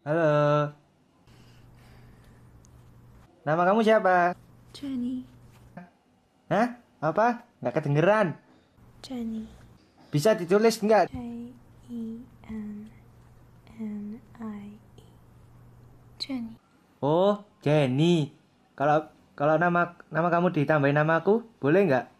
Halo. Nama kamu siapa? Jenny. Hah? Apa? Nggak kedengeran. Jenny. Bisa ditulis nggak? J E N N I E. Jenny. Oh, Jenny. Kalau kalau nama nama kamu ditambahin nama aku, boleh nggak?